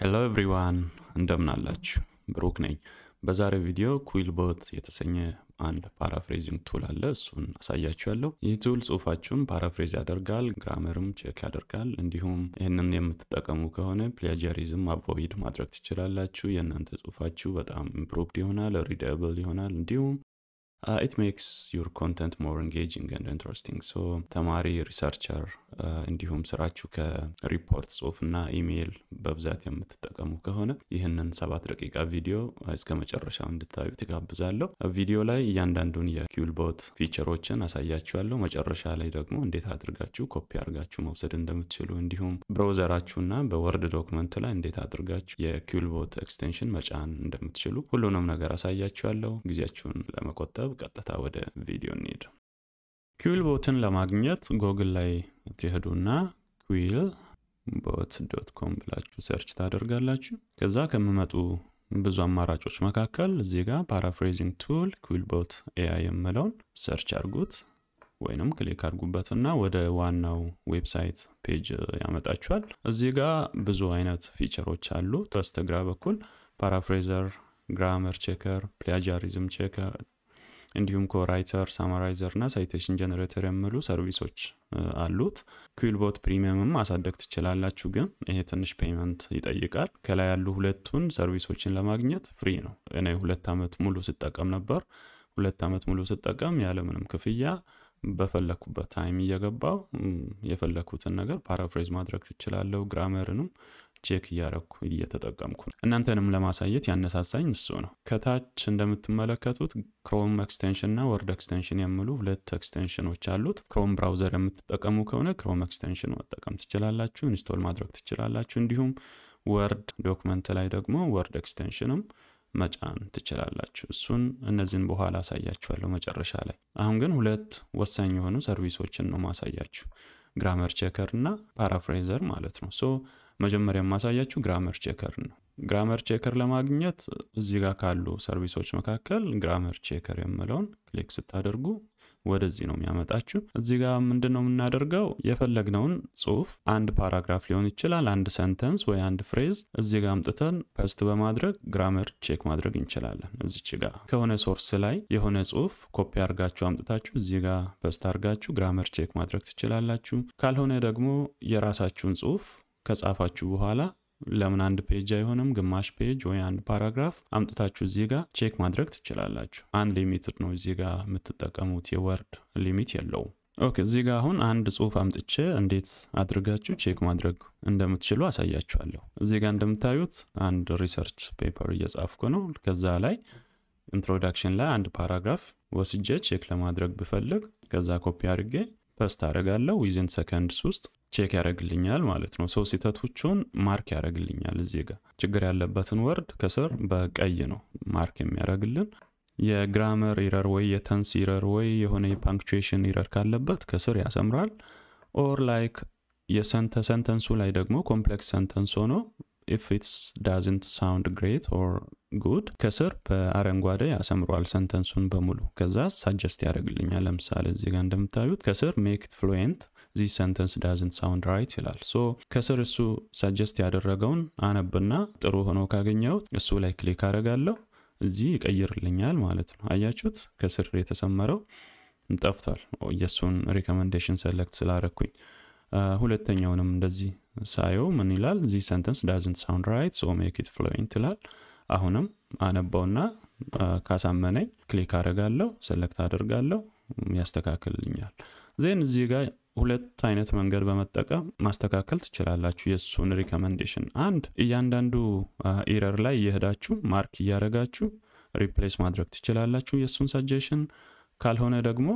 ሄሎ ኤቭሪዋን እንደምናላችሁ አላችሁ ብሩክ ነኝ በዛሬው ቪዲዮ ኩዊልቦት የተሰኘ አንድ ፓራፍሬዚንግ ቱል አለ እሱን አሳያችኋለሁ ይህ ቱል ጽሁፋችሁን ፓራፍሬዝ ያደርጋል ግራመርም ቼክ ያደርጋል እንዲሁም ይህንን የምትጠቀሙ ከሆነ ፕሌጀሪዝም አቮይድ ማድረግ ትችላላችሁ የእናንተ ጽሁፋችሁ በጣም ኢምፕሩቭድ ይሆናል ሪደብል ይሆናል እንዲሁም ኢት ሜክስ ዩር ኮንተንት ሞር ኤንጌጂንግ ኤንድ ኢንትረስቲንግ ሶ ተማሪ ሪሰርቸር uh, እንዲሁም ስራችሁ ከሪፖርት ጽሁፍና ኢሜይል በብዛት የምትጠቀሙ ከሆነ ይህንን ሰባት ደቂቃ ቪዲዮ እስከ መጨረሻው እንድታዩ ትጋብዛለሁ uh, ቪዲዮ ላይ እያንዳንዱን የኪውልቦት ፊቸሮችን አሳያችኋለሁ መጨረሻ ላይ ደግሞ እንዴት አድርጋችሁ ኮፒ አድርጋችሁ መውሰድ እንደምትችሉ እንዲሁም ብሮዘራችሁና በወርድ ዶክመንት ላይ እንዴት አድርጋችሁ የኪውልቦት ኤክስቴንሽን መጫን እንደምትችሉ ሁሉንም ነገር አሳያችኋለሁ ጊዜያችሁን ለመቆጠብ ሳንጠበብ ቀጥታ ወደ ቪዲዮ እንሂድ። ኪዊል ቦትን ለማግኘት ጎግል ላይ ትሄዱና ኩዊል ቦት ዶት ኮም ብላችሁ ሰርች ታደርጋላችሁ። ከዛ ከሚመጡ ብዙ አማራጮች መካከል እዚህ ጋር ፓራፍሬዚንግ ቱል ኩዊልቦት ኤአይ የምለውን ሰርች አድርጉት ወይንም ክሊክ አድርጉበትና ወደ ዋናው ዌብሳይት ፔጅ ያመጣችኋል። እዚህ ጋር ብዙ አይነት ፊቸሮች አሉ። በስተግራ በኩል ፓራፍሬዘር፣ ግራመር ቼከር፣ ፕላጃሪዝም ቼከር እንዲሁም ኮራይተር ሳማራይዘር እና ሳይቴሽን ጀነሬተር የሚሉ ሰርቪሶች አሉት ኩልቦት ፕሪሚየምም ማሳደግ ትችላላችሁ ግን ይሄ ትንሽ ፔመንት ይጠይቃል ከላይ ያሉ ሁለቱን ሰርቪሶችን ለማግኘት ፍሪ ነው እኔ ሁለት ዓመት ሙሉ ስጠቀም ነበር ሁለት ዓመት ሙሉ ስጠቀም ያለምንም ክፍያ በፈለግኩበት ታይም እየገባው የፈለግኩትን ነገር ፓራፍሬዝ ማድረግ ትችላለው ግራመርንም ቼክ እያረኩ እየተጠቀምኩ ነው። እናንተንም ለማሳየት ያነሳሳኝ እሱ ነው። ከታች እንደምትመለከቱት ክሮም ኤክስቴንሽን እና ወርድ ኤክስቴንሽን የሚሉ ሁለት ኤክስቴንሽኖች አሉት። ክሮም ብራውዘር የምትጠቀሙ ከሆነ ክሮም ኤክስቴንሽን መጠቀም ትችላላችሁ፣ ኢንስቶል ማድረግ ትችላላችሁ። እንዲሁም ወርድ ዶክመንት ላይ ደግሞ ወርድ ኤክስቴንሽንም መጫን ትችላላችሁ። እሱን እነዚህን በኋላ አሳያችኋለሁ መጨረሻ ላይ። አሁን ግን ሁለት ወሳኝ የሆኑ ሰርቪሶችን ነው ማሳያችሁ፣ ግራመር ቼከር እና ፓራፍሬዘር ማለት ነው ሶ መጀመሪያ የማሳያችሁ ግራመር ቼከር ነው። ግራመር ቼከር ለማግኘት እዚህ ጋር ካሉ ሰርቪሶች መካከል ግራመር ቼከር የምለውን ክሊክ ስታደርጉ ወደዚህ ነው የሚያመጣችሁ። እዚህ ጋር ምንድን ነው የምናደርገው? የፈለግነውን ጽሁፍ አንድ ፓራግራፍ ሊሆን ይችላል፣ አንድ ሰንተንስ ወይ አንድ ፍሬዝ እዚህ ጋር አምጥተን ፐስት በማድረግ ግራመር ቼክ ማድረግ እንችላለን። እዚች ጋር ከሆነ ሶርስ ላይ የሆነ ጽሁፍ ኮፒ አርጋችሁ አምጥታችሁ እዚህ ጋር ፐስት አርጋችሁ ግራመር ቼክ ማድረግ ትችላላችሁ። ካልሆነ ደግሞ የራሳችሁን ጽሁፍ ከጻፋችሁ በኋላ ለምን አንድ ፔጅ አይሆንም ግማሽ ፔጅ ወይ አንድ ፓራግራፍ አምጥታችሁ እዚህ ጋር ቼክ ማድረግ ትችላላችሁ አንድ ሊሚትድ ነው እዚህ ጋር የምትጠቀሙት የወርድ ሊሚት የለውም ኦኬ እዚህ ጋር አሁን አንድ ጽሁፍ አምጥቼ እንዴት አድርጋችሁ ቼክ ማድረግ እንደምትችሉ አሳያችኋለሁ እዚህ ጋር እንደምታዩት አንድ ሪሰርች ፔፐር እየጻፍኩ ነው ከዛ ላይ ኢንትሮዳክሽን ላይ አንድ ፓራግራፍ ወስጄ ቼክ ለማድረግ ብፈልግ ከዛ ኮፒ አድርጌ ፐስት አደርጋለሁ ዊዝን ሰከንድስ ውስጥ ቼክ ያደረግልኛል ማለት ነው። ሰው ስህተቶቹን ማርክ ያደረግልኛል። እዚህ ጋር ችግር ያለበትን ወርድ ከስር በቀይ ነው ማርክ የሚያደረግልን። የግራመር ኢረር ወይ የተንስ ኢረር ወይ የሆነ የፓንክቹዌሽን ኢረር ካለበት ከስር ያሰምራል። ኦር ላይክ የሰንተ ሰንተንሱ ላይ ደግሞ ኮምፕሌክስ ሰንተንስ ሆኖ ኢፍ ኢትስ ዳዝንት ሳውንድ ግሬት ኦር ጉድ ከስር በአረንጓዴ ያሰምሯል ሰንተንሱን በሙሉ። ከዛ ሳጀስት ያደርግልኛል። ለምሳሌ እዚህ ጋር እንደምታዩት ከስር ሜክ ፍሉዌንት ዚህ ሰንተንስ ዳዝንት ሳውንድ ራይት ይላል ሶ ከስር እሱ ሰጀስት ያደረገውን አነብና ጥሩ ሆኖ ካገኘው እሱ ላይ ክሊክ አደርጋለሁ እዚህ ይቀይርልኛል ማለት ነው አያችሁት ከስር የተሰመረው ጠፍቷል የእሱን ሪኮመንዴሽን ሰለክት ስላረኩኝ ሁለተኛውንም እንደዚህ ሳየው ምን ይላል ዚህ ሰንተንስ ዳዝንት ሳውንድ ራይት ሶ ሜክ ኢት ፍሉዌንት ይላል አሁንም አነባውና ካሳመነኝ ክሊክ አደርጋለሁ ሰለክት አደርጋለሁ ያስተካክልልኛል ዜን እዚህ ጋር ሁለት አይነት መንገድ በመጠቀም ማስተካከል ትችላላችሁ የእሱን ሪኮመንዴሽን። አንድ እያንዳንዱ ኢረር ላይ እየሄዳችሁ ማርክ እያደረጋችሁ ሪፕሌስ ማድረግ ትችላላችሁ የእሱን ሰጀሽን። ካልሆነ ደግሞ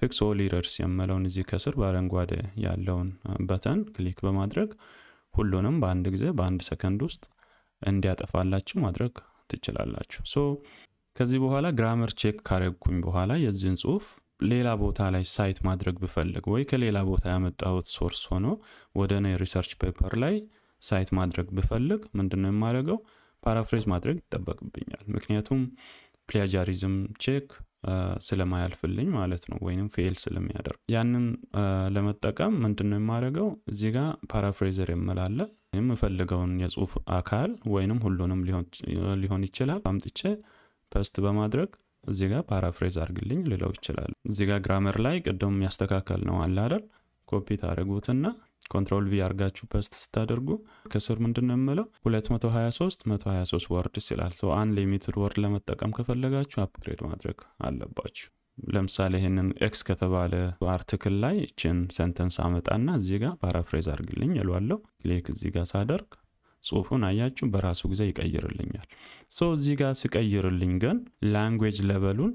ፊክስ ኦል ኢረርስ የምለውን እዚህ ከስር በአረንጓዴ ያለውን በተን ክሊክ በማድረግ ሁሉንም በአንድ ጊዜ በአንድ ሰከንድ ውስጥ እንዲያጠፋላችሁ ማድረግ ትችላላችሁ። ሶ ከዚህ በኋላ ግራመር ቼክ ካረግኩኝ በኋላ የዚህን ጽሁፍ ሌላ ቦታ ላይ ሳይት ማድረግ ብፈልግ ወይ ከሌላ ቦታ ያመጣሁት ሶርስ ሆኖ ወደ እኔ ሪሰርች ፔፐር ላይ ሳይት ማድረግ ብፈልግ ምንድነው የማደርገው? ፓራፍሬዝ ማድረግ ይጠበቅብኛል። ምክንያቱም ፕላጃሪዝም ቼክ ስለማያልፍልኝ ማለት ነው፣ ወይም ፌል ስለሚያደርግ ያንን ለመጠቀም ነው የማደርገው? እዚህ ጋ ፓራፍሬዘር የምላለ ወይም የምፈልገውን የጽሁፍ አካል ወይንም ሁሉንም ሊሆን ይችላል አምጥቼ ፐስት በማድረግ እዚህ ጋር ፓራፍሬዝ አርግልኝ ልለው ይችላሉ። እዚህ ጋር ግራመር ላይ ቅድም ያስተካከል ነው አለ አይደል? ኮፒ ታደረጉትና ኮንትሮል ቪ አርጋችሁ ፐስት ስታደርጉ ከስር ምንድን ነው የምለው 223 123 ወርድስ ይላል። ሰው ሊሚትድ ወርድ ለመጠቀም ከፈለጋችሁ አፕግሬድ ማድረግ አለባችሁ። ለምሳሌ ይህንን ኤክስ ከተባለ አርትክል ላይ እችን ሰንተንስ አመጣና እዚህ ጋር ፓራፍሬዝ አርግልኝ እሏለሁ። ክሊክ እዚህ ጋር ሳደርግ ጽሁፉን አያችሁ በራሱ ጊዜ ይቀይርልኛል። ሰው እዚህ ጋር ስቀይርልኝ ግን ላንጉዌጅ ለበሉን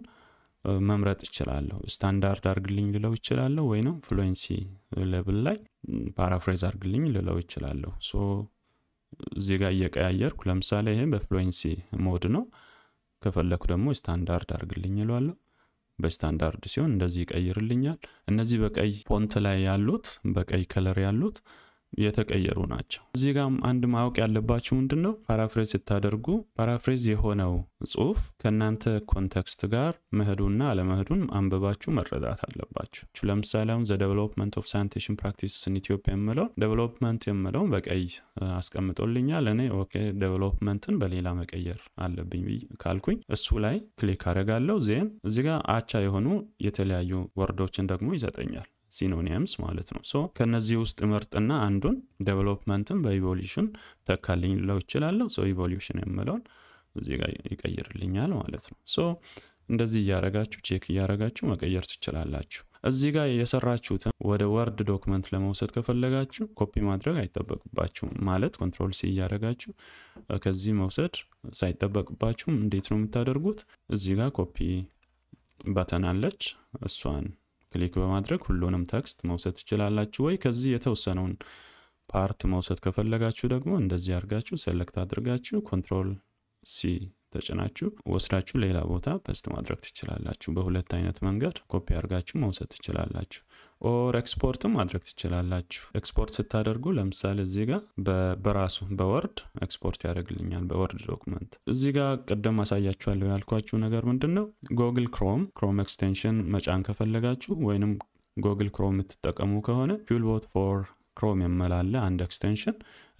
መምረጥ እችላለሁ። ስታንዳርድ አርግልኝ ልለው እችላለሁ፣ ወይም ፍሉዌንሲ ሌብል ላይ ፓራፍሬዝ አርግልኝ ልለው እችላለሁ። ሶ እዚህ ጋር እየቀያየርኩ ለምሳሌ ይሄ በፍሉዌንሲ ሞድ ነው። ከፈለኩ ደግሞ ስታንዳርድ አርግልኝ እለዋለሁ። በስታንዳርድ ሲሆን እንደዚህ ይቀይርልኛል። እነዚህ በቀይ ፎንት ላይ ያሉት በቀይ ከለር ያሉት የተቀየሩ ናቸው። እዚህ ጋም አንድ ማወቅ ያለባችሁ ምንድን ነው፣ ፓራፍሬዝ ስታደርጉ ፓራፍሬዝ የሆነው ጽሁፍ ከእናንተ ኮንቴክስት ጋር መሄዱና አለመሄዱን አንብባችሁ መረዳት አለባችሁ። ለምሳሌ አሁን ዘ ዴቨሎፕመንት ኦፍ ሳኒቴሽን ፕራክቲስ ኢን ኢትዮጵያ የምለው ዴቨሎፕመንት የምለውን በቀይ አስቀምጦልኛል። እኔ ኦኬ ዴቨሎፕመንትን በሌላ መቀየር አለብኝ ካልኩኝ እሱ ላይ ክሊክ አደርጋለሁ። ዜን እዚህ ጋር አቻ የሆኑ የተለያዩ ወርዶችን ደግሞ ይሰጠኛል። ሲኖኒየምስ ማለት ነው። ሶ ከነዚህ ውስጥ ምርጥና አንዱን ዴቨሎፕመንትን በኢቮሉሽን ተካልኝ ለው ይችላለሁ። ሶ ኢቮሉሽን የምለውን እዚህ ጋር ይቀይርልኛል ማለት ነው። ሶ እንደዚህ እያረጋችሁ ቼክ እያረጋችሁ መቀየር ትችላላችሁ። እዚህ ጋር የሰራችሁትን ወደ ወርድ ዶክመንት ለመውሰድ ከፈለጋችሁ ኮፒ ማድረግ አይጠበቅባችሁም። ማለት ኮንትሮል ሲ እያደረጋችሁ ከዚህ መውሰድ ሳይጠበቅባችሁም እንዴት ነው የምታደርጉት? እዚህ ጋር ኮፒ በተናለች እሷን ክሊክ በማድረግ ሁሉንም ቴክስት መውሰድ ትችላላችሁ ወይ ከዚህ የተወሰነውን ፓርት መውሰድ ከፈለጋችሁ ደግሞ እንደዚህ አድርጋችሁ ሴሌክት አድርጋችሁ ኮንትሮል ሲ ተጭናችሁ ወስዳችሁ ሌላ ቦታ ፐስት ማድረግ ትችላላችሁ። በሁለት አይነት መንገድ ኮፒ አድርጋችሁ መውሰድ ትችላላችሁ። ኦር ኤክስፖርትም ማድረግ ትችላላችሁ። ኤክስፖርት ስታደርጉ ለምሳሌ እዚህ ጋር በራሱ በወርድ ኤክስፖርት ያደርግልኛል በወርድ ዶክመንት። እዚህ ጋር ቅድም አሳያችኋለሁ ያልኳችሁ ነገር ምንድን ነው ጎግል ክሮም ክሮም ኤክስቴንሽን መጫን ከፈለጋችሁ ወይንም ጎግል ክሮም የምትጠቀሙ ከሆነ ፊውል ቦት ፎር ክሮም የምላለ አንድ ኤክስቴንሽን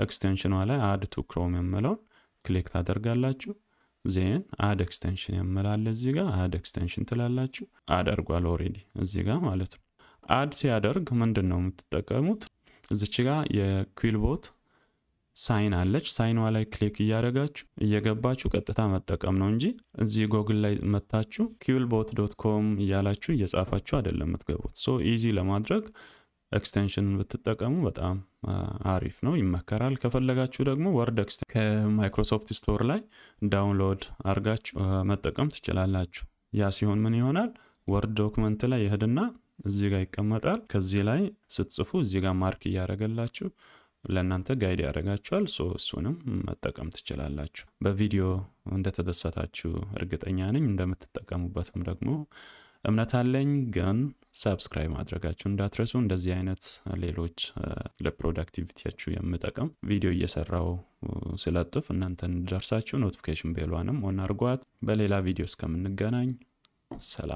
ኤክስቴንሽኗ ላይ አድ ቱ ክሮም የምለውን ክሊክ ታደርጋላችሁ። ዜን አድ ኤክስቴንሽን የምላለ እዚህ ጋር አድ ኤክስቴንሽን ትላላችሁ። አደርጓል ኦሬዲ እዚህ ጋር ማለት ነው። አድ ሲያደርግ ምንድን ነው የምትጠቀሙት? እዚች ጋ የኩልቦት ሳይን አለች። ሳይኗ ላይ ክሊክ እያደረጋችሁ እየገባችሁ ቀጥታ መጠቀም ነው እንጂ እዚህ ጎግል ላይ መታችሁ ኪውልቦት ዶት ኮም እያላችሁ እየጻፋችሁ አይደለም የምትገቡት። ሶ ኢዚ ለማድረግ ኤክስቴንሽንን ብትጠቀሙ በጣም አሪፍ ነው፣ ይመከራል። ከፈለጋችሁ ደግሞ ወርድ ኤክስቴንሽን ከማይክሮሶፍት ስቶር ላይ ዳውንሎድ አድርጋችሁ መጠቀም ትችላላችሁ። ያ ሲሆን ምን ይሆናል? ወርድ ዶክመንት ላይ ይሄድና እዚህ ጋር ይቀመጣል። ከዚህ ላይ ስትጽፉ እዚህ ጋር ማርክ እያደረገላችሁ ለእናንተ ጋይድ ያደርጋችኋል። ሶ እሱንም መጠቀም ትችላላችሁ። በቪዲዮ እንደተደሰታችሁ እርግጠኛ ነኝ። እንደምትጠቀሙበትም ደግሞ እምነት አለኝ። ግን ሰብስክራይብ ማድረጋችሁ እንዳትረሱ። እንደዚህ አይነት ሌሎች ለፕሮዳክቲቪቲያችሁ የምጠቀም ቪዲዮ እየሰራው ስለጥፍ እናንተ ደርሳችሁ ኖቲፊኬሽን ቤሏንም ሆን አድርጓት። በሌላ ቪዲዮ እስከምንገናኝ ሰላም።